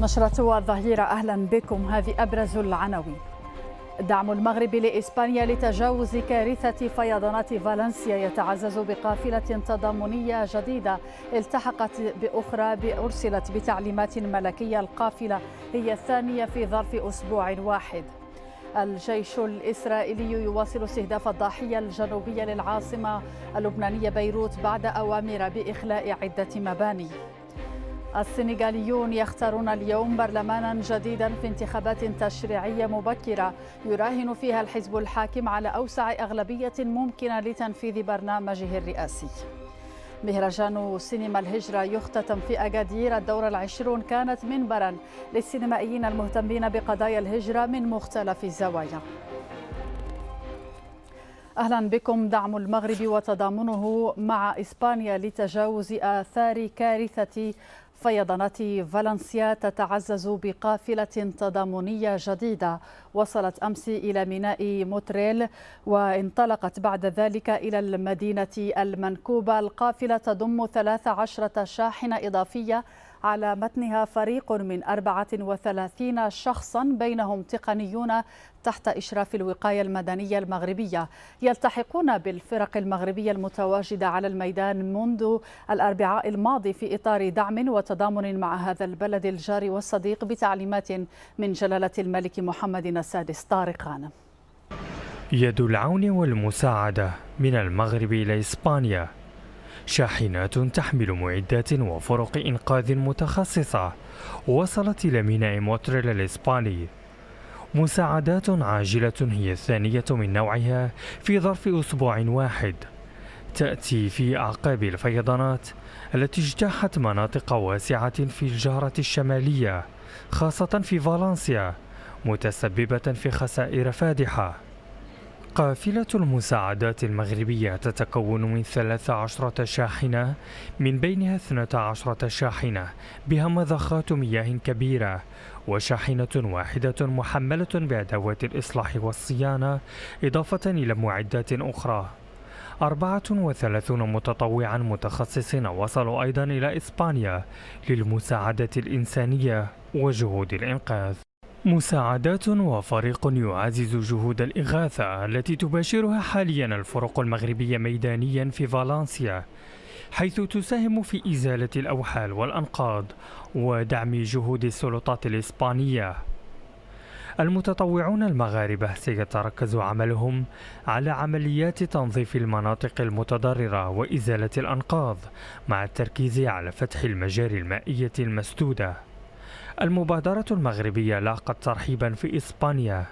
نشرة الظهيرة أهلا بكم هذه أبرز العناوين دعم المغرب لإسبانيا لتجاوز كارثة فيضانات فالنسيا يتعزز بقافلة تضامنية جديدة التحقت بأخرى أرسلت بتعليمات ملكية القافلة هي الثانية في ظرف أسبوع واحد الجيش الإسرائيلي يواصل استهداف الضاحية الجنوبية للعاصمة اللبنانية بيروت بعد أوامر بإخلاء عدة مباني السنغاليون يختارون اليوم برلمانا جديدا في انتخابات تشريعيه مبكره يراهن فيها الحزب الحاكم على اوسع اغلبيه ممكنه لتنفيذ برنامجه الرئاسي مهرجان سينما الهجرة يختتم في أكادير الدورة العشرون كانت منبرا للسينمائيين المهتمين بقضايا الهجرة من مختلف الزوايا اهلا بكم دعم المغرب وتضامنه مع اسبانيا لتجاوز اثار كارثه فيضانات فالنسيا تتعزز بقافلة تضامنية جديدة وصلت أمس إلى ميناء موتريل وانطلقت بعد ذلك إلى المدينة المنكوبة القافلة تضم 13 شاحنة إضافية على متنها فريق من 34 شخصا بينهم تقنيون تحت إشراف الوقاية المدنية المغربية يلتحقون بالفرق المغربية المتواجدة على الميدان منذ الأربعاء الماضي في إطار دعم وتضامن مع هذا البلد الجار والصديق بتعليمات من جلالة الملك محمد السادس طارقان يد العون والمساعدة من المغرب إلى إسبانيا شاحنات تحمل معدات وفرق إنقاذ متخصصة وصلت إلى ميناء موتريل الإسباني مساعدات عاجلة هي الثانية من نوعها في ظرف أسبوع واحد تأتي في أعقاب الفيضانات التي اجتاحت مناطق واسعة في الجهرة الشمالية خاصة في فالنسيا متسببة في خسائر فادحة قافلة المساعدات المغربية تتكون من 13 شاحنة من بينها 12 شاحنة بها مضخات مياه كبيرة وشاحنة واحدة محملة بأدوات الإصلاح والصيانة إضافة إلى معدات أخرى 34 متطوعا متخصصين وصلوا أيضا إلى إسبانيا للمساعدة الإنسانية وجهود الإنقاذ مساعدات وفريق يعزز جهود الإغاثة التي تباشرها حاليا الفرق المغربية ميدانيا في فالنسيا حيث تساهم في إزالة الأوحال والأنقاض ودعم جهود السلطات الإسبانية المتطوعون المغاربة سيتركز عملهم على عمليات تنظيف المناطق المتضررة وإزالة الأنقاض مع التركيز على فتح المجاري المائية المسدودة المبادرة المغربية لاقت ترحيبا في إسبانيا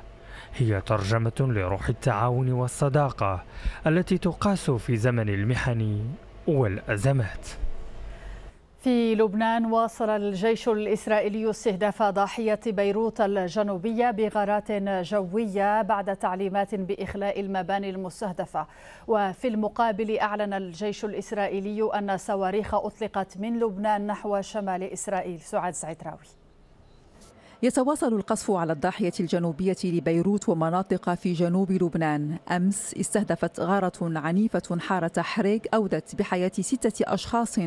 هي ترجمة لروح التعاون والصداقة التي تقاس في زمن المحن والأزمات في لبنان واصل الجيش الإسرائيلي استهداف ضاحية بيروت الجنوبية بغارات جوية بعد تعليمات بإخلاء المباني المستهدفة وفي المقابل أعلن الجيش الإسرائيلي أن صواريخ أطلقت من لبنان نحو شمال إسرائيل سعد سعيد راوي يتواصل القصف على الضاحية الجنوبية لبيروت ومناطق في جنوب لبنان أمس استهدفت غارة عنيفة حارة حريق أودت بحياة ستة أشخاص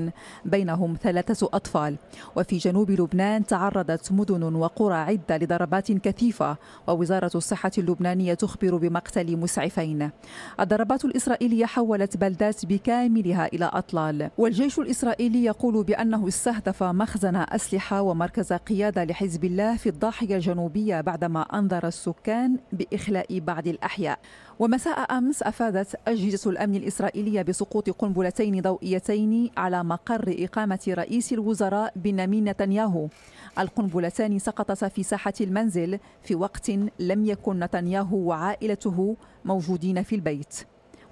بينهم ثلاثة أطفال وفي جنوب لبنان تعرضت مدن وقرى عدة لضربات كثيفة ووزارة الصحة اللبنانية تخبر بمقتل مسعفين الضربات الإسرائيلية حولت بلدات بكاملها إلى أطلال والجيش الإسرائيلي يقول بأنه استهدف مخزن أسلحة ومركز قيادة لحزب الله في الضاحية الجنوبية بعدما أنذر السكان بإخلاء بعض الأحياء ومساء أمس أفادت أجهزة الأمن الإسرائيلية بسقوط قنبلتين ضوئيتين على مقر إقامة رئيس الوزراء بنيامين نتنياهو القنبلتان سقطتا في ساحة المنزل في وقت لم يكن نتنياهو وعائلته موجودين في البيت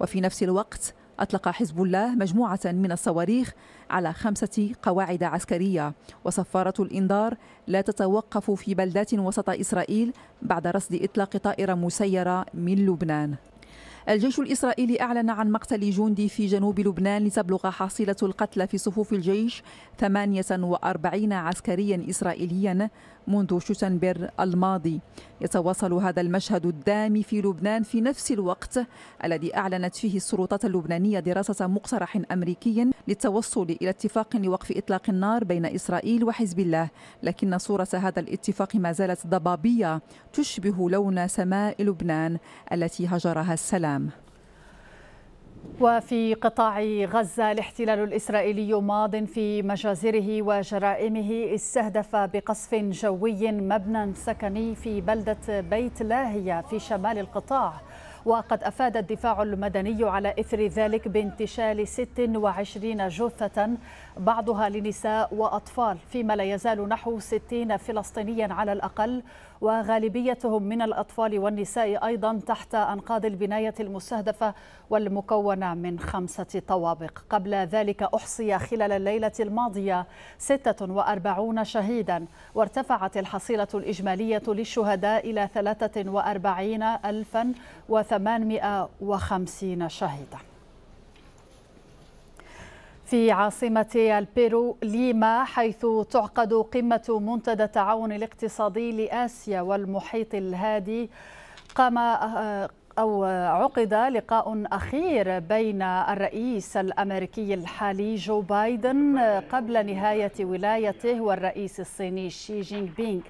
وفي نفس الوقت أطلق حزب الله مجموعة من الصواريخ على خمسة قواعد عسكرية وصفارة الإنذار لا تتوقف في بلدات وسط إسرائيل بعد رصد إطلاق طائرة مسيرة من لبنان الجيش الإسرائيلي أعلن عن مقتل جندي في جنوب لبنان لتبلغ حصيلة القتلى في صفوف الجيش 48 عسكريا إسرائيليا منذ شتنبر الماضي يتواصل هذا المشهد الدامي في لبنان في نفس الوقت الذي أعلنت فيه السلطات اللبنانية دراسة مقترح أمريكي للتوصل إلى اتفاق لوقف إطلاق النار بين إسرائيل وحزب الله لكن صورة هذا الاتفاق ما زالت ضبابية تشبه لون سماء لبنان التي هجرها السلام وفي قطاع غزة الاحتلال الإسرائيلي ماض في مجازره وجرائمه استهدف بقصف جوي مبنى سكني في بلدة بيت لاهية في شمال القطاع وقد أفاد الدفاع المدني على إثر ذلك بانتشال 26 جثة بعضها لنساء وأطفال فيما لا يزال نحو 60 فلسطينيا على الأقل وغالبيتهم من الأطفال والنساء أيضا تحت أنقاض البناية المستهدفة والمكونة من خمسة طوابق قبل ذلك أحصي خلال الليلة الماضية 46 شهيدا وارتفعت الحصيلة الإجمالية للشهداء إلى 43 ألفا وثمانمائة وخمسين شهيدا في عاصمة البيرو ليما حيث تعقد قمة منتدى التعاون الاقتصادي لآسيا والمحيط الهادي قام آه، أو عقد لقاء أخير بين الرئيس الأمريكي الحالي جو بايدن قبل نهاية ولايته والرئيس الصيني شي جين بينغ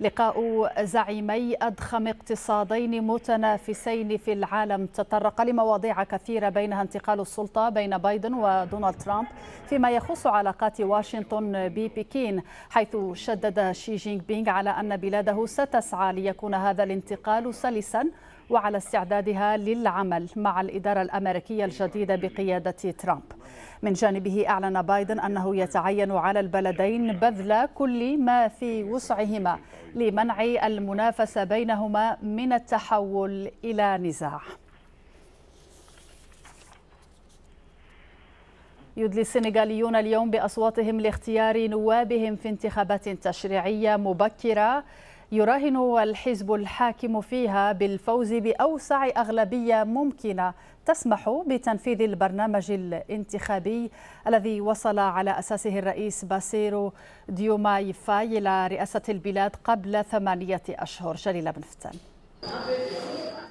لقاء زعيمي أضخم اقتصادين متنافسين في العالم تطرق لمواضيع كثيرة بينها انتقال السلطة بين بايدن ودونالد ترامب فيما يخص علاقات واشنطن ببكين حيث شدد شي جينغ بينغ على أن بلاده ستسعى ليكون هذا الانتقال سلسا وعلى استعدادها للعمل مع الإدارة الأمريكية الجديدة بقيادة ترامب من جانبه أعلن بايدن أنه يتعين على البلدين بذل كل ما في وسعهما لمنع المنافسة بينهما من التحول إلى نزاع يدلي السنغاليون اليوم بأصواتهم لاختيار نوابهم في انتخابات تشريعية مبكرة يراهن الحزب الحاكم فيها بالفوز باوسع اغلبيه ممكنه تسمح بتنفيذ البرنامج الانتخابي الذي وصل على اساسه الرئيس باسيرو ديوماي فاي الى رئاسه البلاد قبل ثمانيه اشهر جليله بن فتان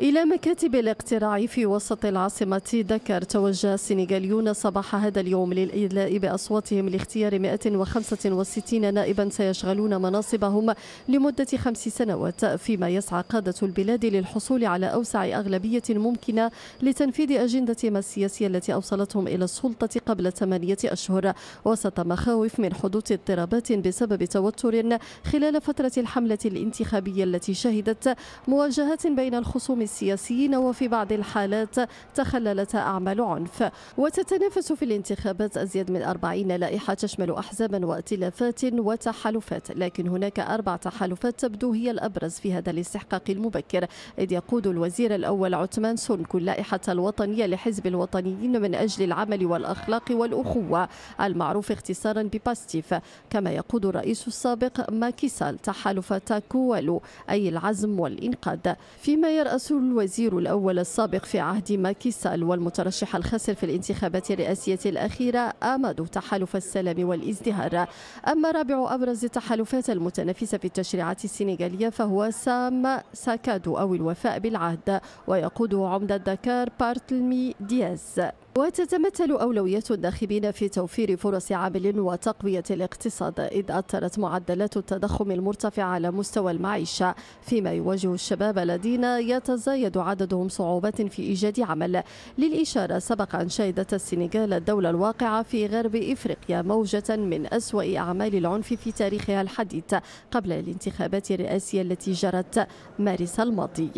إلى مكاتب الاقتراع في وسط العاصمة دكر توجه السنغاليون صباح هذا اليوم للإدلاء بأصواتهم لاختيار 165 نائبا سيشغلون مناصبهم لمدة خمس سنوات فيما يسعى قادة البلاد للحصول على أوسع أغلبية ممكنة لتنفيذ أجندتهم السياسية التي أوصلتهم إلى السلطة قبل ثمانية أشهر وسط مخاوف من حدوث اضطرابات بسبب توتر خلال فترة الحملة الانتخابية التي شهدت مواجهة مواجهات بين الخصوم السياسيين وفي بعض الحالات تخللت أعمال عنف وتتنافس في الانتخابات أزيد من 40 لائحة تشمل أحزابا وائتلافات وتحالفات لكن هناك أربع تحالفات تبدو هي الأبرز في هذا الاستحقاق المبكر إذ يقود الوزير الأول عثمان سونكو اللائحة الوطنية لحزب الوطنيين من أجل العمل والأخلاق والأخوة المعروف اختصارا بباستيف كما يقود الرئيس السابق ماكيسال تحالف تاكوالو أي العزم والإنقاذ فيما يرأس الوزير الأول السابق في عهد ماكي سال والمترشح الخاسر في الانتخابات الرئاسية الأخيرة آمدوا تحالف السلام والازدهار أما رابع أبرز التحالفات المتنافسة في التشريعات السنغالية فهو سام ساكادو أو الوفاء بالعهد ويقوده عمدة دكار بارتلمي دياز وتتمثل اولويات الناخبين في توفير فرص عمل وتقوية الاقتصاد إذ أثرت معدلات التضخم المرتفعه على مستوى المعيشة فيما يواجه الشباب الذين يتزايد عددهم صعوبات في إيجاد عمل للإشارة سبق أن شهدت السنغال الدولة الواقعة في غرب إفريقيا موجة من أسوأ أعمال العنف في تاريخها الحديث قبل الانتخابات الرئاسية التي جرت مارس الماضي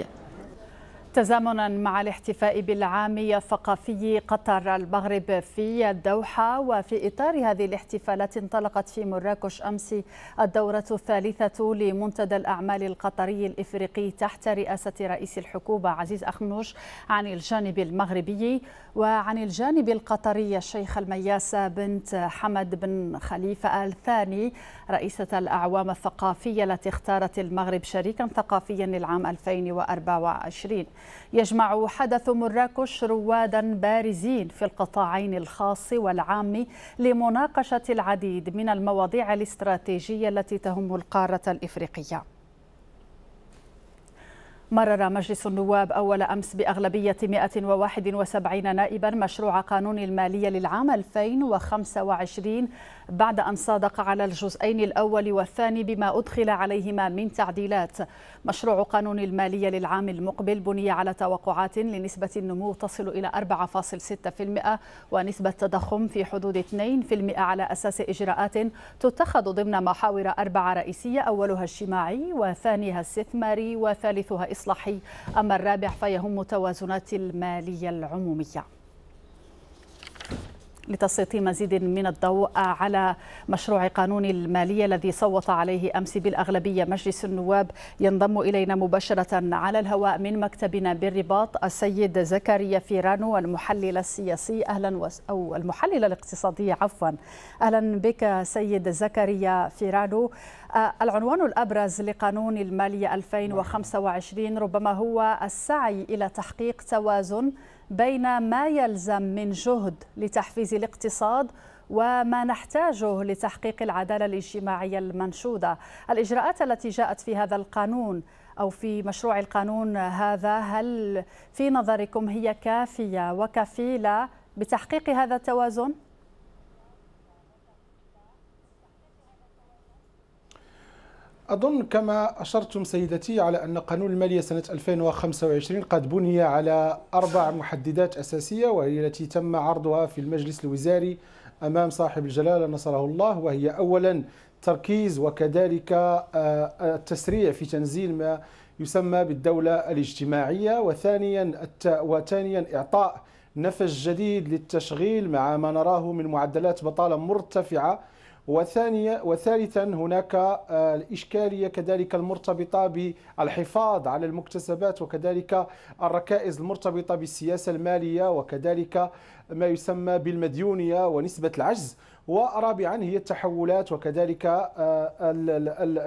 تزامنا مع الاحتفاء بالعام الثقافي قطر المغرب في الدوحة وفي إطار هذه الاحتفالات انطلقت في مراكش أمس الدورة الثالثة لمنتدى الأعمال القطري الإفريقي تحت رئاسة رئيس الحكومة عزيز أخنوش عن الجانب المغربي وعن الجانب القطري الشيخ المياسة بنت حمد بن خليفة آل ثاني رئيسة الأعوام الثقافية التي اختارت المغرب شريكا ثقافيا للعام 2024 يجمع حدث مراكش روادا بارزين في القطاعين الخاص والعام لمناقشة العديد من المواضيع الاستراتيجية التي تهم القارة الإفريقية مرر مجلس النواب أول أمس بأغلبية 171 نائبا مشروع قانون المالية للعام 2025 بعد أن صادق على الجزئين الأول والثاني بما أدخل عليهما من تعديلات مشروع قانون المالية للعام المقبل بني على توقعات لنسبة النمو تصل إلى 4.6% ونسبة تضخم في حدود 2% على أساس إجراءات تتخذ ضمن محاور أربعة رئيسية أولها اجتماعي وثانيها استثماري وثالثها إصلاحي أما الرابع فيهم توازنات المالية العمومية لتسليط مزيد من الضوء على مشروع قانون المالية الذي صوت عليه أمس بالأغلبية مجلس النواب ينضم إلينا مباشرة على الهواء من مكتبنا بالرباط السيد زكريا فيرانو المحلل السياسي أهلا وس... أو المحلل الاقتصادي عفوا أهلا بك سيد زكريا فيرانو آه، العنوان الأبرز لقانون المالية 2025 ربما هو السعي إلى تحقيق توازن بين ما يلزم من جهد لتحفيز الاقتصاد وما نحتاجه لتحقيق العداله الاجتماعيه المنشوده الاجراءات التي جاءت في هذا القانون او في مشروع القانون هذا هل في نظركم هي كافيه وكفيله بتحقيق هذا التوازن أظن كما أشرتم سيدتي على أن قانون المالية سنة 2025 قد بني على أربع محددات أساسية وهي التي تم عرضها في المجلس الوزاري أمام صاحب الجلالة نصره الله وهي أولا تركيز وكذلك آه، التسريع في تنزيل ما يسمى بالدولة الاجتماعية وثانيا وثانيا إعطاء نفس جديد للتشغيل مع ما نراه من معدلات بطالة مرتفعة وثانيا وثالثا هناك آه، الإشكالية كذلك المرتبطة بالحفاظ على المكتسبات وكذلك الركائز المرتبطة بالسياسة المالية وكذلك ما يسمى بالمديونية ونسبة العجز ورابعا هي التحولات وكذلك آه،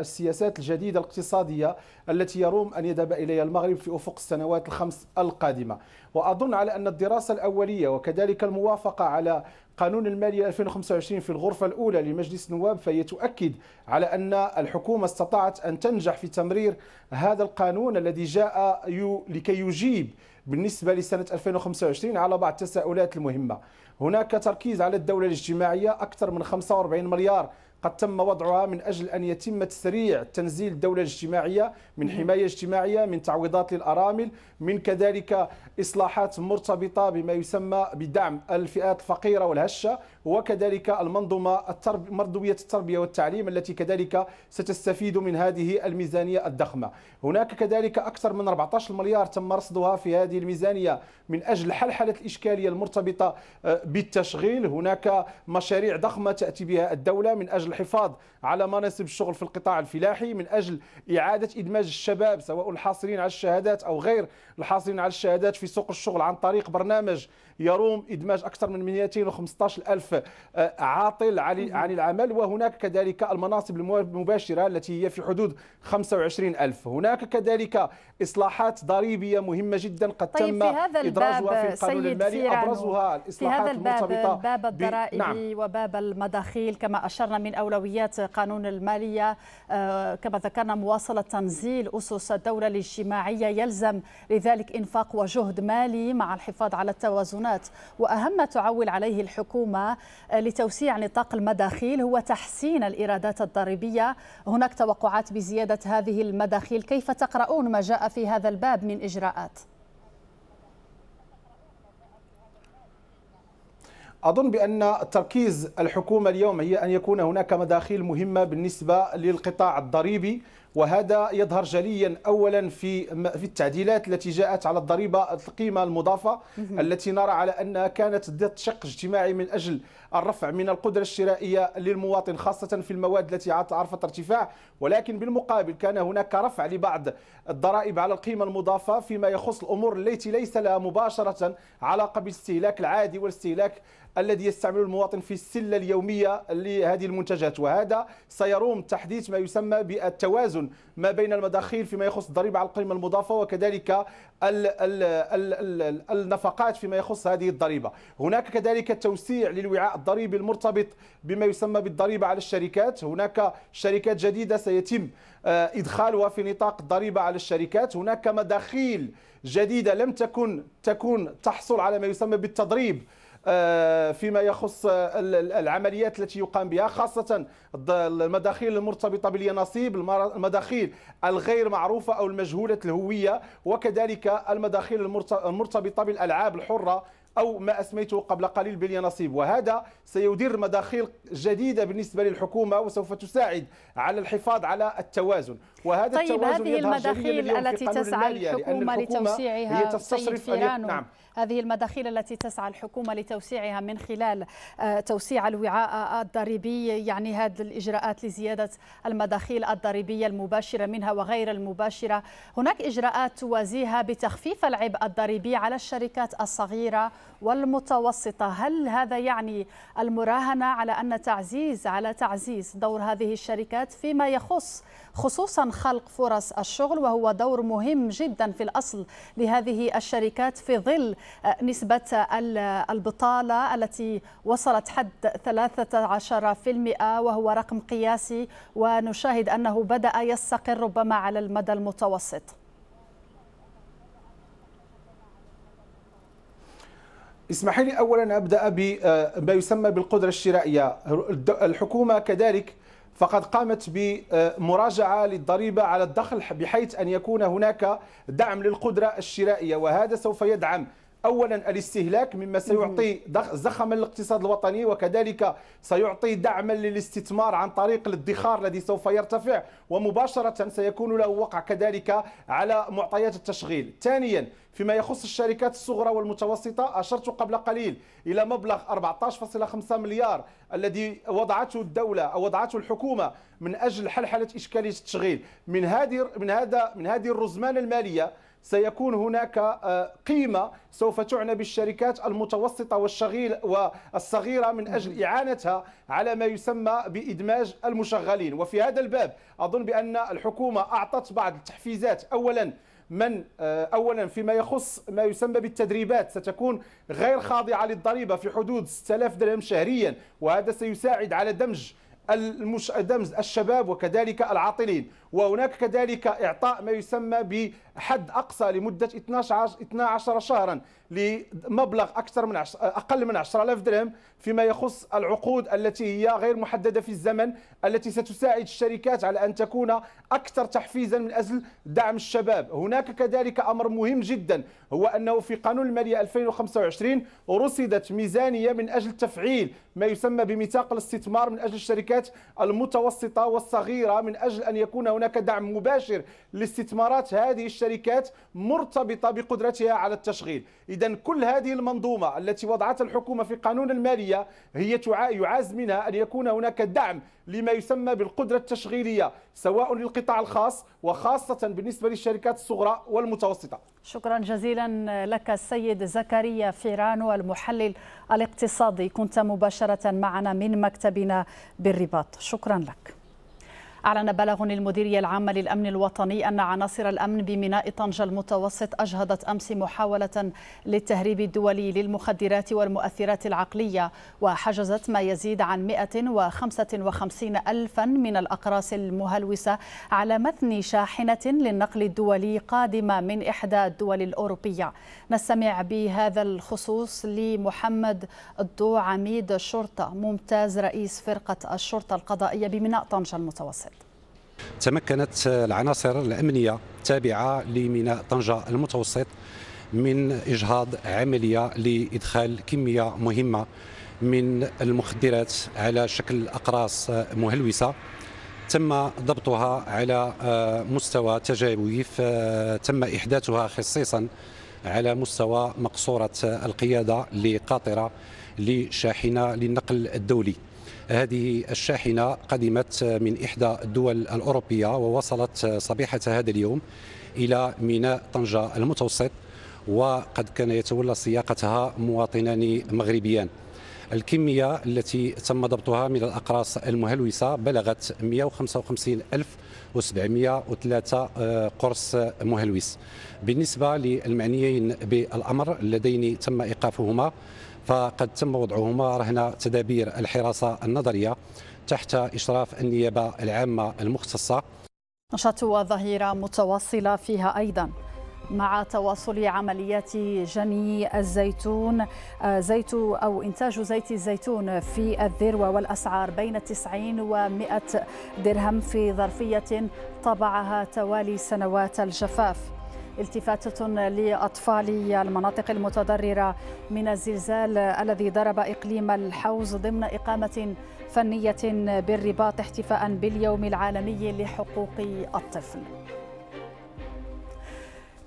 السياسات الجديدة الاقتصادية التي يروم أن يذهب إليها المغرب في أفق السنوات الخمس القادمة وأظن على أن الدراسة الأولية وكذلك الموافقة على قانون المالية 2025 في الغرفة الأولى لمجلس النواب فهي تؤكد على أن الحكومة استطاعت أن تنجح في تمرير هذا القانون الذي جاء لكي يجيب بالنسبة لسنة 2025 على بعض التساؤلات المهمة هناك تركيز على الدولة الاجتماعية أكثر من 45 مليار قد تم وضعها من أجل أن يتم تسريع تنزيل الدولة الاجتماعية من حماية اجتماعية من تعويضات للأرامل من كذلك إصلاحات مرتبطة بما يسمى بدعم الفئات الفقيرة والهشة وكذلك المنظومة الترب... مرضوية التربية والتعليم التي كذلك ستستفيد من هذه الميزانية الضخمة هناك كذلك أكثر من 14 مليار تم رصدها في هذه الميزانية من أجل حلحلة الإشكالية المرتبطة آه، بالتشغيل هناك مشاريع ضخمة تأتي بها الدولة من أجل الحفاظ على مناصب الشغل في القطاع الفلاحي من أجل إعادة إدماج الشباب سواء الحاصلين على الشهادات أو غير الحاصلين على الشهادات في سوق الشغل عن طريق برنامج يروم إدماج أكثر من 215 ألف آه، عاطل عن العمل وهناك كذلك المناصب المباشرة التي هي في حدود 25 ألف هناك كذلك إصلاحات ضريبية مهمة جدا قد طيب تم في إدراجها في القانون المالي أبرزها الإصلاحات المرتبطة باب الضرائب نعم. وباب المداخيل كما أشرنا من أولويات قانون المالية آه، كما ذكرنا مواصلة تنزيل أسس الدولة الاجتماعية يلزم لذلك إنفاق وجهد مالي مع الحفاظ على التوازنات الازمات وأهم ما تعول عليه الحكومة آه، لتوسيع نطاق المداخيل هو تحسين الإيرادات الضريبية هناك توقعات بزيادة هذه المداخيل كيف تقرؤون ما جاء في هذا الباب من إجراءات؟ أظن بأن تركيز الحكومة اليوم هي أن يكون هناك مداخيل مهمة بالنسبة للقطاع الضريبي وهذا يظهر جليا اولا في في التعديلات التي جاءت على الضريبه القيمه المضافه التي نرى على انها كانت ذات شق اجتماعي من اجل الرفع من القدره الشرائيه للمواطن خاصه في المواد التي عرفت ارتفاع ولكن بالمقابل كان هناك رفع لبعض الضرائب على القيمه المضافه فيما يخص الامور التي ليس لها مباشره علاقه بالاستهلاك العادي والاستهلاك الذي يستعمله المواطن في السله اليوميه لهذه المنتجات وهذا سيروم تحديث ما يسمى بالتوازن ما بين المداخيل فيما يخص الضريبه على القيمه المضافه وكذلك الـ الـ الـ الـ النفقات فيما يخص هذه الضريبه هناك كذلك توسيع للوعاء الضريبي المرتبط بما يسمى بالضريبه على الشركات هناك شركات جديده سيتم آه، ادخالها في نطاق الضريبه على الشركات هناك مداخيل جديده لم تكن تكون تحصل على ما يسمى بالتضريب آه، فيما يخص العمليات التي يقام بها خاصة المداخيل المرتبطة باليانصيب المداخيل الغير معروفة أو المجهولة الهوية وكذلك المداخيل المرتبطة بالألعاب الحرة أو ما أسميته قبل قليل باليانصيب وهذا سيدير مداخيل جديدة بالنسبة للحكومة وسوف تساعد على الحفاظ على التوازن وهذا طيب هذه المداخيل التي تسعى الحكومة لتوسيعها سيد فيرانو نعم هذه المداخيل التي تسعى الحكومة لتوسيعها من خلال آه، توسيع الوعاء الضريبي يعني هذه الإجراءات لزيادة المداخيل الضريبية المباشرة منها وغير المباشرة هناك إجراءات توازيها بتخفيف العبء الضريبي على الشركات الصغيرة والمتوسطة هل هذا يعني المراهنة على أن تعزيز على تعزيز دور هذه الشركات فيما يخص خصوصا عن خلق فرص الشغل وهو دور مهم جدا في الأصل لهذه الشركات في ظل آه، نسبة البطالة التي وصلت حد 13% وهو رقم قياسي ونشاهد أنه بدأ يستقر ربما على المدى المتوسط اسمحي لي اولا ابدا بما آه، يسمى بالقدره الشرائيه الحكومه كذلك فقد قامت بمراجعة للضريبة على الدخل بحيث أن يكون هناك دعم للقدرة الشرائية وهذا سوف يدعم اولا الاستهلاك مما سيعطي زخما للاقتصاد الوطني وكذلك سيعطي دعما للاستثمار عن طريق الادخار الذي سوف يرتفع ومباشره سيكون له وقع كذلك على معطيات التشغيل ثانيا فيما يخص الشركات الصغرى والمتوسطه اشرت قبل قليل الى مبلغ 14.5 مليار الذي وضعته الدوله او وضعته الحكومه من اجل حلحله اشكاليه التشغيل من هذه من هذا من هذه الرزمانه الماليه سيكون هناك آه، قيمة سوف تعنى بالشركات المتوسطة والشغيل والصغيرة من أجل إعانتها على ما يسمى بإدماج المشغلين وفي هذا الباب أظن بأن الحكومة أعطت بعض التحفيزات أولا من آه، اولا فيما يخص ما يسمى بالتدريبات ستكون غير خاضعه للضريبه في حدود 6000 درهم شهريا وهذا سيساعد على دمج دمج الشباب وكذلك العاطلين وهناك كذلك إعطاء ما يسمى بحد أقصى لمدة 12 12 شهرا لمبلغ أكثر من أقل من 10000 درهم فيما يخص العقود التي هي غير محددة في الزمن التي ستساعد الشركات على أن تكون أكثر تحفيزا من أجل دعم الشباب هناك كذلك أمر مهم جدا هو أنه في قانون المالية 2025 رصدت ميزانية من أجل تفعيل ما يسمى بميثاق الاستثمار من أجل الشركات المتوسطة والصغيرة من أجل أن يكون هناك دعم مباشر لاستثمارات هذه الشركات مرتبطة بقدرتها على التشغيل إذا كل هذه المنظومة التي وضعتها الحكومة في قانون المالية هي يعاز منها أن يكون هناك دعم لما يسمى بالقدرة التشغيلية سواء للقطاع الخاص وخاصة بالنسبة للشركات الصغرى والمتوسطة شكرا جزيلا لك السيد زكريا فيرانو المحلل الاقتصادي كنت مباشرة معنا من مكتبنا بالرباط شكرا لك أعلن بلغ للمديرية العامة للأمن الوطني أن عناصر الأمن بميناء طنجة المتوسط أجهضت أمس محاولة للتهريب الدولي للمخدرات والمؤثرات العقلية وحجزت ما يزيد عن 155 ألفا من الأقراص المهلوسة على متن شاحنة للنقل الدولي قادمة من إحدى الدول الأوروبية نستمع بهذا الخصوص لمحمد الضو عميد الشرطة ممتاز رئيس فرقة الشرطة القضائية بميناء طنجة المتوسط تمكنت العناصر الأمنية التابعة لميناء طنجة المتوسط من إجهاض عملية لإدخال كمية مهمة من المخدرات على شكل أقراص مهلوسة تم ضبطها على مستوى تجاويف تم إحداثها خصيصا على مستوى مقصورة القيادة لقاطرة لشاحنة للنقل الدولي هذه الشاحنة قدمت من إحدى الدول الأوروبية ووصلت صبيحة هذا اليوم إلى ميناء طنجة المتوسط وقد كان يتولى سياقتها مواطنان مغربيان الكمية التي تم ضبطها من الأقراص المهلوسة بلغت 155703 آه، قرص مهلوس بالنسبة للمعنيين بالأمر اللذين تم إيقافهما فقد تم وضعهما رهن تدابير الحراسة النظرية تحت إشراف النيابة العامة المختصة نشاط وظهيرة متواصلة فيها أيضا مع تواصل عمليات جني الزيتون آه، زيت أو إنتاج زيت الزيتون في الذروة والأسعار بين 90 و 100 درهم في ظرفية طبعها توالي سنوات الجفاف التفاتة لأطفال المناطق المتضررة من الزلزال الذي ضرب إقليم الحوز ضمن إقامة فنية بالرباط احتفاء باليوم العالمي لحقوق الطفل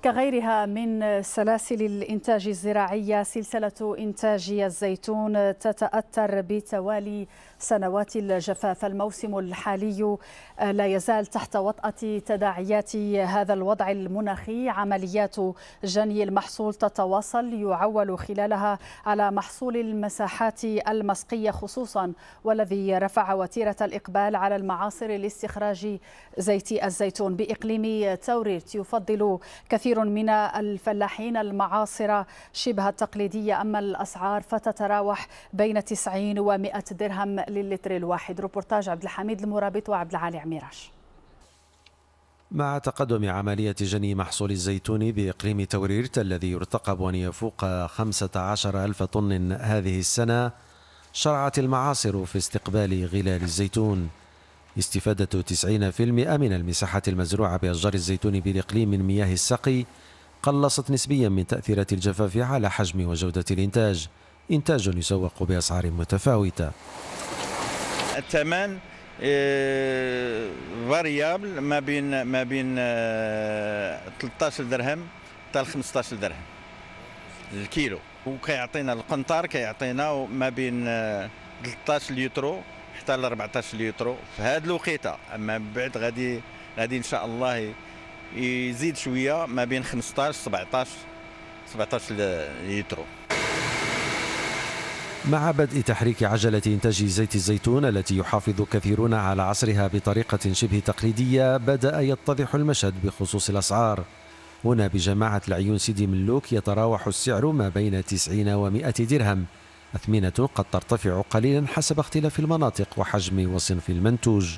كغيرها من سلاسل الإنتاج الزراعية سلسلة إنتاج الزيتون تتأثر بتوالي سنوات الجفاف الموسم الحالي آه، لا يزال تحت وطأة تداعيات هذا الوضع المناخي عمليات جني المحصول تتواصل يعول خلالها على محصول المساحات المسقية خصوصا والذي رفع وتيرة الإقبال على المعاصر لاستخراج زيت الزيتون بإقليم توريت يفضل كثير من الفلاحين المعاصر شبه التقليدية أما الأسعار فتتراوح بين 90 و 100 درهم للتر الواحد روبورتاج عبد الحميد المرابط وعبد العالي عميراش مع تقدم عملية جني محصول الزيتون بإقليم توريرت الذي يرتقب أن يفوق 15 ألف طن هذه السنة شرعت المعاصر في استقبال غلال الزيتون استفادة 90% من المساحة المزروعة بأشجار الزيتون بالإقليم من مياه السقي قلصت نسبيا من تأثيرات الجفاف على حجم وجودة الإنتاج إنتاج يسوق بأسعار متفاوتة الثمن فاريابل آه، ما بين ما بين 13 آه، درهم حتى 15 درهم الكيلو وكيعطينا القنطار كيعطينا ما بين 13 آه، لترو حتى ل 14 لترو في هذه الوقيته اما من بعد غادي غادي ان شاء الله يزيد شويه ما بين 15 17 17 لترو مع بدء تحريك عجلة إنتاج زيت الزيتون التي يحافظ كثيرون على عصرها بطريقة شبه تقليدية بدأ يتضح المشهد بخصوص الأسعار هنا بجماعة العيون سيدي ملوك يتراوح السعر ما بين 90 و 100 درهم أثمنة قد ترتفع قليلا حسب اختلاف المناطق وحجم وصنف المنتوج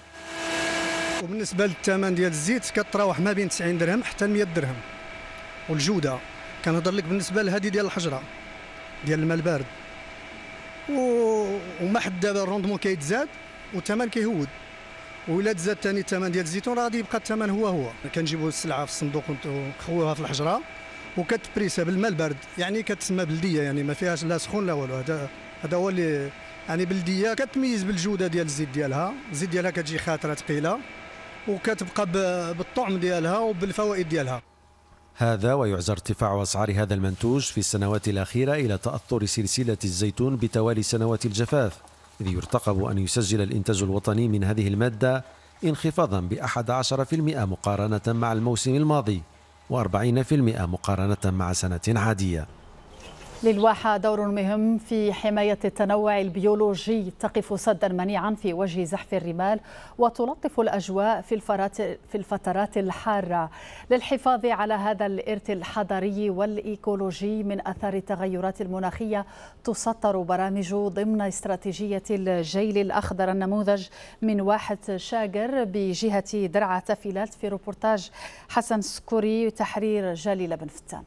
وبالنسبة للثمن ديال الزيت كتراوح ما بين 90 درهم حتى 100 درهم والجودة كنهضر لك بالنسبة لهذه ديال الحجرة ديال الماء البارد وما حد دابا الروندمون كيتزاد والثمن كيهود وإلا تزاد ثاني الثمن ديال الزيتون راه غادي يبقى الثمن هو هو كنجيبوا السلعه في الصندوق ونخويوها في الحجره وكتبريسها بالماء البارد يعني كتسمى بلديه يعني ما فيهاش لا سخون لا والو هذا هذا هو اللي يعني بلديه كتميز بالجوده ديال الزيت ديالها الزيت ديالها كتجي خاطره ثقيله وكتبقى بالطعم ديالها وبالفوائد ديالها هذا ويعزى ارتفاع أسعار هذا المنتوج في السنوات الأخيرة إلى تأثر سلسلة الزيتون بتوالي سنوات الجفاف إذ يرتقب أن يسجل الإنتاج الوطني من هذه المادة انخفاضا بأحد عشر في المئة مقارنة مع الموسم الماضي وأربعين في المئة مقارنة مع سنة عادية للواحة دور مهم في حماية التنوع البيولوجي تقف سدا منيعا في وجه زحف الرمال وتلطف الأجواء في, في الفترات الحارة للحفاظ على هذا الإرث الحضري والإيكولوجي من أثار التغيرات المناخية تسطر برامج ضمن استراتيجية الجيل الأخضر النموذج من واحة شاجر بجهة درعة تفيلات في روبورتاج حسن سكوري تحرير جليل بن فتان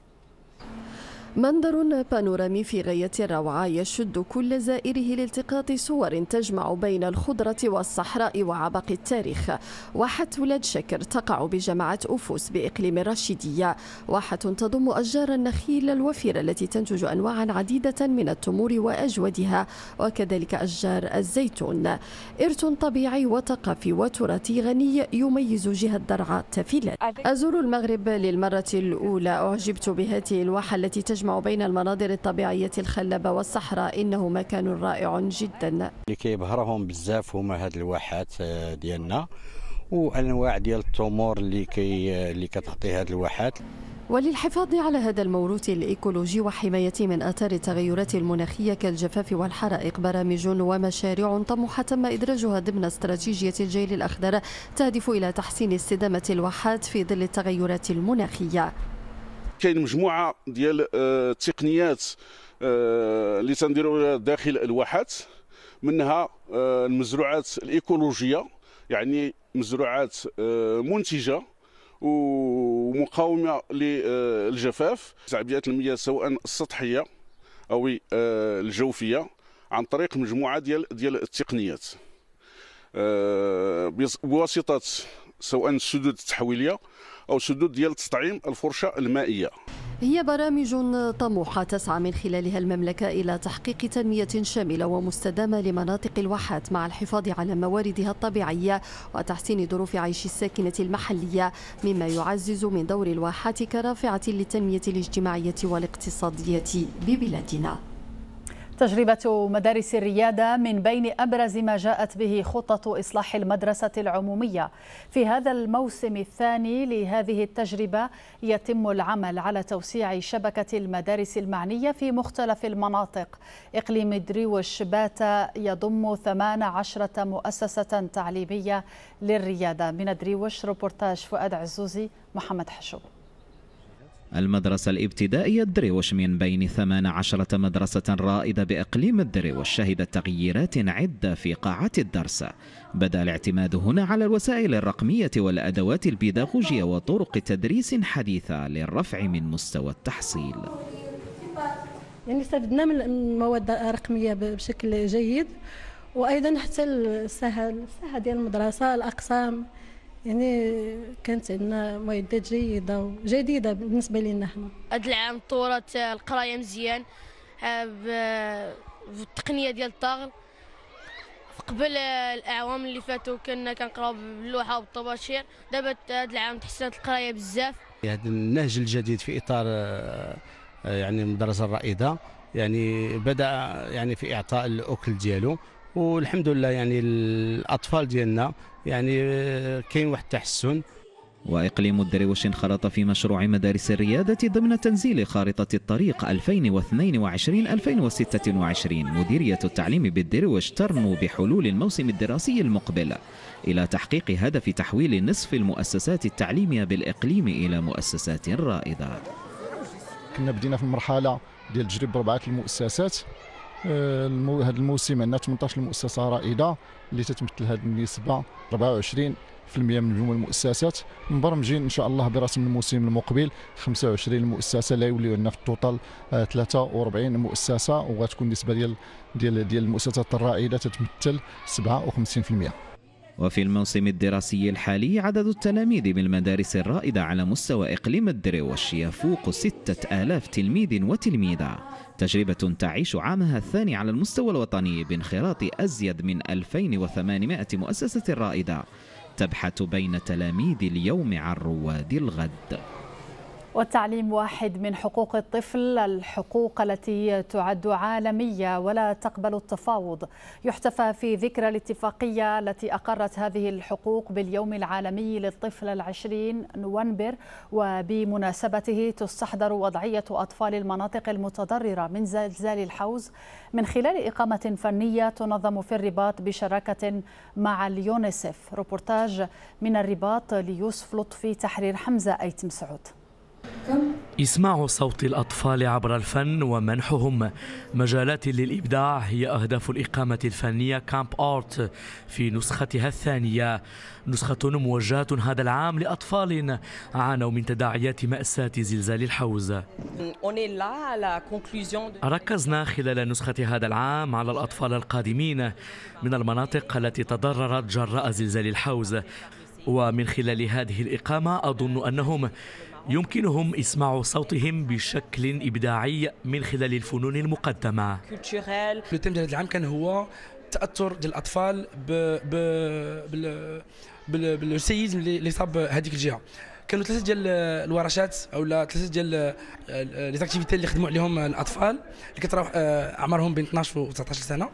منظر بانورامي في غاية الروعة يشد كل زائره لالتقاط صور تجمع بين الخضرة والصحراء وعبق التاريخ واحة ولاد شكر تقع بجماعة أفوس بإقليم الرشيدية واحة تضم أشجار النخيل الوفيرة التي تنتج أنواعا عديدة من التمور وأجودها وكذلك أشجار الزيتون إرث طبيعي وثقافي وتراثي غني يميز جهة درعا تفيلات أزور المغرب للمرة الأولى أعجبت بهذه الواحة التي تجمع يجمع بين المناظر الطبيعية الخلابة والصحراء إنه مكان رائع جدا اللي كيبهرهم بزاف هما هاد الواحات آه، ديالنا وانواع ديال التمور اللي كي اللي آه، كتعطي هاد الواحات وللحفاظ على هذا الموروث الإيكولوجي وحماية من آثار التغيرات المناخية كالجفاف والحرائق برامج ومشاريع طموحة تم إدراجها ضمن استراتيجية الجيل الأخضر تهدف إلى تحسين استدامة الواحات في ظل التغيرات المناخية كاين مجموعه ديال التقنيات آه، آه، اللي تنديروا داخل الواحات منها آه، المزروعات الايكولوجيه يعني مزروعات منتجه ومقاومه للجفاف تعبئه المياه سواء السطحيه او الجوفيه عن طريق مجموعه ديال ديال التقنيات بواسطه سواء السدود التحويليه او سدود ديال تطعيم الفرشه المائيه هي برامج طموحة تسعى من خلالها المملكة إلى تحقيق تنمية شاملة ومستدامة لمناطق الواحات مع الحفاظ على مواردها الطبيعية وتحسين ظروف عيش الساكنة المحلية مما يعزز من دور الواحات كرافعة للتنمية الاجتماعية والاقتصادية ببلادنا تجربة مدارس الريادة من بين أبرز ما جاءت به خطط إصلاح المدرسة العمومية في هذا الموسم الثاني لهذه التجربة يتم العمل على توسيع شبكة المدارس المعنية في مختلف المناطق إقليم دريوش باتا يضم 18 مؤسسة تعليمية للريادة من دريوش روبورتاج فؤاد عزوزي محمد حشوب المدرسة الابتدائية الدريوش من بين 18 مدرسة رائدة بإقليم الدريوش شهدت تغييرات عدة في قاعة الدرس بدأ الاعتماد هنا على الوسائل الرقمية والأدوات البيداغوجية وطرق تدريس حديثة للرفع من مستوى التحصيل يعني استفدنا من المواد الرقمية بشكل جيد وأيضا حتى السهل ديال المدرسة الأقسام يعني كانت عندنا معدات جيده وجديده بالنسبه لنا حنا هاد العام طورت القرايه مزيان بالتقنيه ديال الطاغل قبل الاعوام اللي فاتوا كنا كنقراو باللوحه وبالطباشير دابا هاد العام تحسنت القرايه بزاف هذا النهج الجديد في اطار آه، آه، يعني المدرسه الرائده يعني بدا يعني في اعطاء الاكل ديالو والحمد لله يعني الاطفال ديالنا يعني كاين واحد التحسن وإقليم الدرويش انخرط في مشروع مدارس الريادة ضمن تنزيل خارطة الطريق 2022-2026 مديرية التعليم بالدرويش ترنو بحلول الموسم الدراسي المقبل إلى تحقيق هدف تحويل نصف المؤسسات التعليمية بالإقليم إلى مؤسسات رائدة كنا بدينا في المرحلة ديال تجربة أربعة المؤسسات هذا آه، الموسم عندنا 18 مؤسسه رائده اللي تتمثل هذه النسبه 24 من مجموع المؤسسات مبرمجين ان شاء الله برسم الموسم المقبل 25 مؤسسه لا يوليو عندنا في التوتال آه، 43 مؤسسه وغتكون النسبه ديال ديال ديال المؤسسات الرائده تتمثل 57% وفي الموسم الدراسي الحالي عدد التلاميذ بالمدارس الرائدة على مستوى إقليم الدريوش يفوق ستة آلاف تلميذ وتلميذة تجربة تعيش عامها الثاني على المستوى الوطني بانخراط أزيد من 2800 مؤسسة رائدة تبحث بين تلاميذ اليوم عن رواد الغد والتعليم واحد من حقوق الطفل الحقوق التي تعد عالمية ولا تقبل التفاوض يحتفى في ذكرى الاتفاقية التي أقرت هذه الحقوق باليوم العالمي للطفل العشرين نوفمبر وبمناسبته تستحضر وضعية أطفال المناطق المتضررة من زلزال الحوز من خلال إقامة فنية تنظم في الرباط بشراكة مع اليونيسف روبورتاج من الرباط ليوسف لطفي تحرير حمزة أيتم سعود إسماع صوت الأطفال عبر الفن ومنحهم مجالات للإبداع هي أهداف الإقامة الفنية كامب آرت في نسختها الثانية نسخة موجهة هذا العام لأطفال عانوا من تداعيات مأساة زلزال الحوز ركزنا خلال نسخة هذا العام على الأطفال القادمين من المناطق التي تضررت جراء زلزال الحوز ومن خلال هذه الإقامة أظن أنهم يمكنهم إسماع صوتهم بشكل إبداعي من خلال الفنون المقدمة التيم ديال العام كان هو تاثر ديال الاطفال ب بال بالسيزم اللي صاب هذيك الجهه كانوا ثلاثه ديال الورشات او ثلاثه ديال ليزاكتيفيتي اللي خدموا عليهم الاطفال اللي كتراوح اعمارهم بين 12 و 19 سنه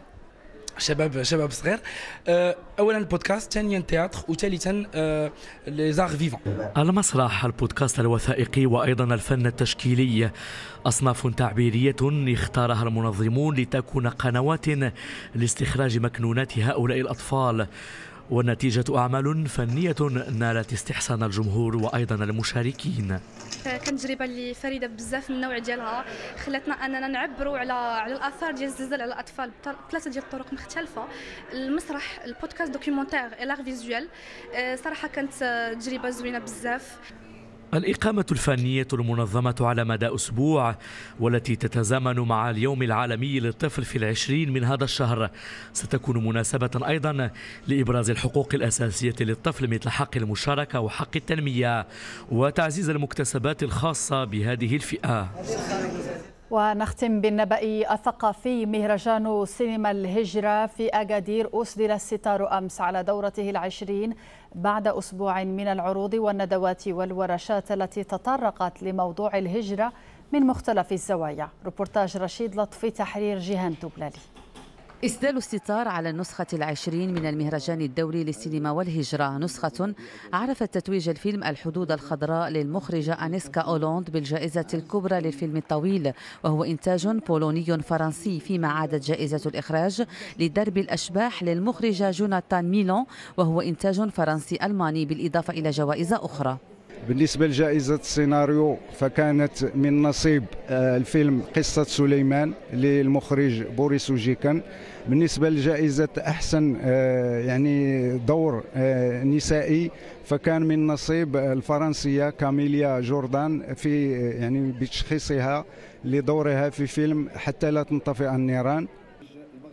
شباب شباب صغير آه، اولا البودكاست ثانيا تياتر وثالثا لي زار فيفون المسرح البودكاست الوثائقي وايضا الفن التشكيلي اصناف تعبيريه اختارها المنظمون لتكون قنوات لاستخراج مكنونات هؤلاء الاطفال والنتيجة أعمال فنية نالت استحسان الجمهور وأيضا المشاركين كانت تجربة اللي فريدة بزاف من النوع ديالها خلاتنا أننا نعبروا على على الآثار ديال الزلزال على الأطفال بثلاثة ديال الطرق مختلفة المسرح البودكاست دوكيومونتير إلار آه، فيزوال صراحة كانت تجربة زوينة بزاف الإقامة الفنية المنظمة على مدى أسبوع والتي تتزامن مع اليوم العالمي للطفل في العشرين من هذا الشهر ستكون مناسبة أيضا لإبراز الحقوق الأساسية للطفل مثل حق المشاركة وحق التنمية وتعزيز المكتسبات الخاصة بهذه الفئة ونختم بالنبأ الثقافي مهرجان سينما الهجرة في أكادير أسدل الستار أمس على دورته العشرين بعد أسبوع من العروض والندوات والورشات التي تطرقت لموضوع الهجرة من مختلف الزوايا رشيد لطفي تحرير جهان دوبلالي إسدال الستار على النسخة العشرين من المهرجان الدولي للسينما والهجرة نسخة عرفت تتويج الفيلم الحدود الخضراء للمخرجة أنيسكا أولوند بالجائزة الكبرى للفيلم الطويل وهو إنتاج بولوني فرنسي فيما عادت جائزة الإخراج لدرب الأشباح للمخرجة جوناتان ميلون وهو إنتاج فرنسي ألماني بالإضافة إلى جوائز أخرى بالنسبة لجائزة السيناريو فكانت من نصيب آه، الفيلم قصة سليمان للمخرج بوريس وجيكان بالنسبة لجائزة أحسن آه، يعني دور آه، نسائي فكان من نصيب الفرنسية كاميليا جوردان في يعني بتشخيصها لدورها في فيلم حتى لا تنطفئ النيران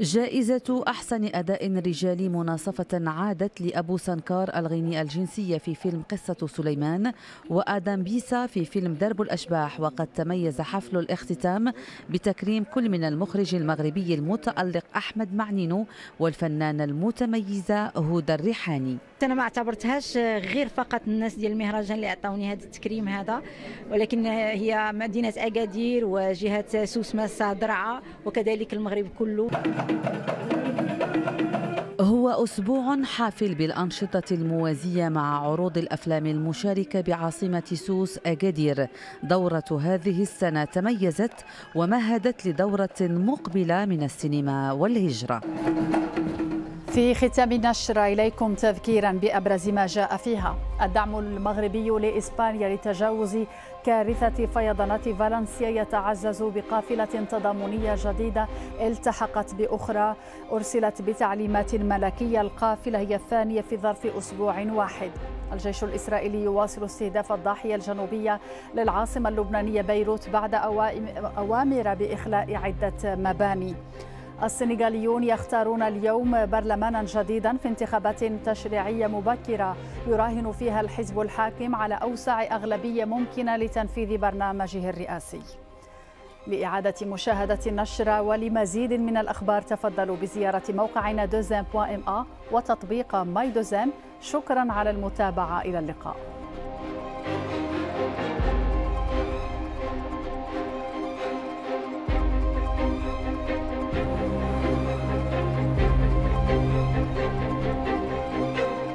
جائزة أحسن أداء رجالي مناصفة عادت لأبو سنكار الغيني الجنسية في فيلم قصة سليمان وآدم بيسا في فيلم درب الأشباح وقد تميز حفل الاختتام بتكريم كل من المخرج المغربي المتألق أحمد معنينو والفنانة المتميزة هدى الريحاني أنا ما اعتبرتهاش غير فقط الناس ديال المهرجان اللي عطاوني هذا التكريم هذا ولكن هي مدينة أكادير وجهة سوسمة درعا وكذلك المغرب كله هو أسبوع حافل بالأنشطة الموازية مع عروض الأفلام المشاركة بعاصمة سوس أجدير دورة هذه السنة تميزت ومهدت لدورة مقبلة من السينما والهجرة في ختام النشرة إليكم تذكيرا بأبرز ما جاء فيها الدعم المغربي لإسبانيا لتجاوز كارثة فيضانات فالنسيا يتعزز بقافلة تضامنية جديدة التحقت بأخرى أرسلت بتعليمات ملكية القافلة هي الثانية في ظرف أسبوع واحد الجيش الإسرائيلي يواصل استهداف الضاحية الجنوبية للعاصمة اللبنانية بيروت بعد أوامر بإخلاء عدة مباني السنغاليون يختارون اليوم برلمانا جديدا في انتخابات تشريعيه مبكره يراهن فيها الحزب الحاكم على اوسع اغلبيه ممكنه لتنفيذ برنامجه الرئاسي. لإعادة مشاهدة النشرة ولمزيد من الأخبار تفضلوا بزيارة موقعنا دوزام.ma وتطبيق ماي دوزام شكرا على المتابعة إلى اللقاء.